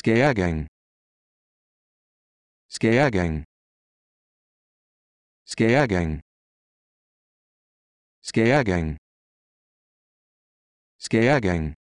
skæring skæring skæring skæring skæring